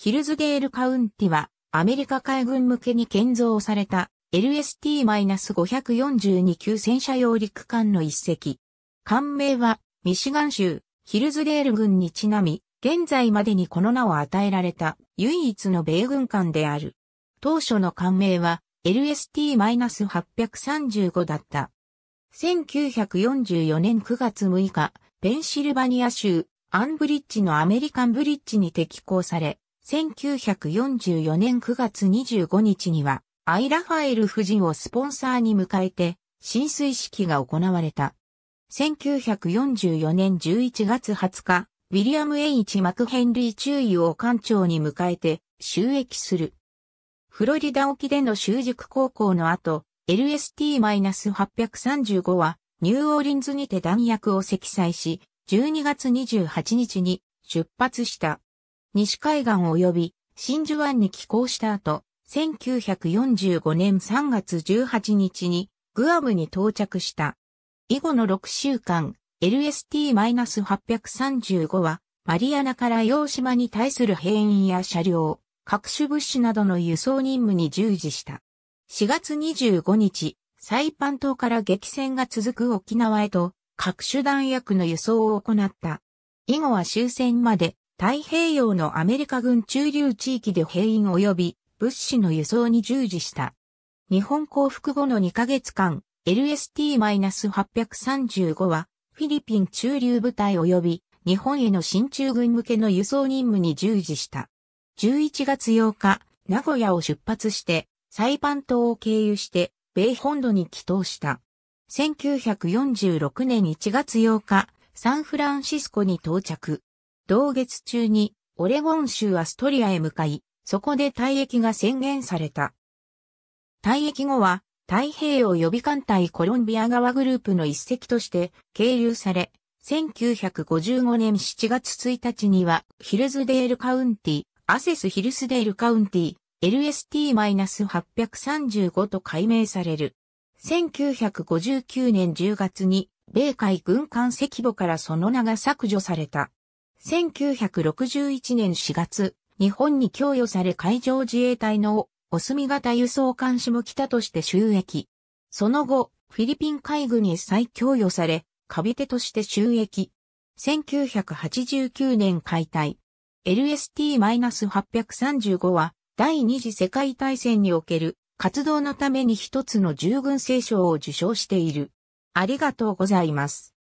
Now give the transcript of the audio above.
ヒルズデールカウンティは、アメリカ海軍向けに建造された LST-542 級戦車用陸艦の一隻。艦名は、ミシガン州、ヒルズデール軍にちなみ、現在までにこの名を与えられた唯一の米軍艦である。当初の艦名は LST-835 だった。1944年9月6日、ペンシルバニア州アンブリッジのアメリカンブリッジに適行され、1944年9月25日には、アイ・ラファエル夫人をスポンサーに迎えて、浸水式が行われた。1944年11月20日、ウィリアム・エイチ・マクヘンリー中尉を艦長に迎えて、収益する。フロリダ沖での習熟高校の後、LST-835 は、ニューオーリンズにて弾薬を積載し、12月28日に出発した。西海岸及び真珠湾に寄港した後、1945年3月18日にグアムに到着した。以後の6週間、LST-835 は、マリアナから洋島に対する兵員や車両、各種物資などの輸送任務に従事した。4月25日、サイパン島から激戦が続く沖縄へと、各種弾薬の輸送を行った。以後は終戦まで太平洋のアメリカ軍駐留地域で兵員及び物資の輸送に従事した。日本降伏後の2ヶ月間、LST-835 は、フィリピン駐留部隊及び日本への新中軍向けの輸送任務に従事した。11月8日、名古屋を出発して、サイパン島を経由して、米本土に帰島した。1946年1月8日、サンフランシスコに到着。同月中にオレゴン州アストリアへ向かい、そこで退役が宣言された。退役後は太平洋予備艦隊コロンビア側グループの一隻として経留され、1955年7月1日にはヒルズデールカウンティ、アセスヒルスデールカウンティ、LST-835 と改名される。1959年10月に米海軍艦赤母からその名が削除された。1961年4月、日本に供与され海上自衛隊のお墨型輸送艦来たとして収益。その後、フィリピン海軍に再供与され、カビ手として収益。1989年解体。LST-835 は第二次世界大戦における活動のために一つの従軍聖賞を受賞している。ありがとうございます。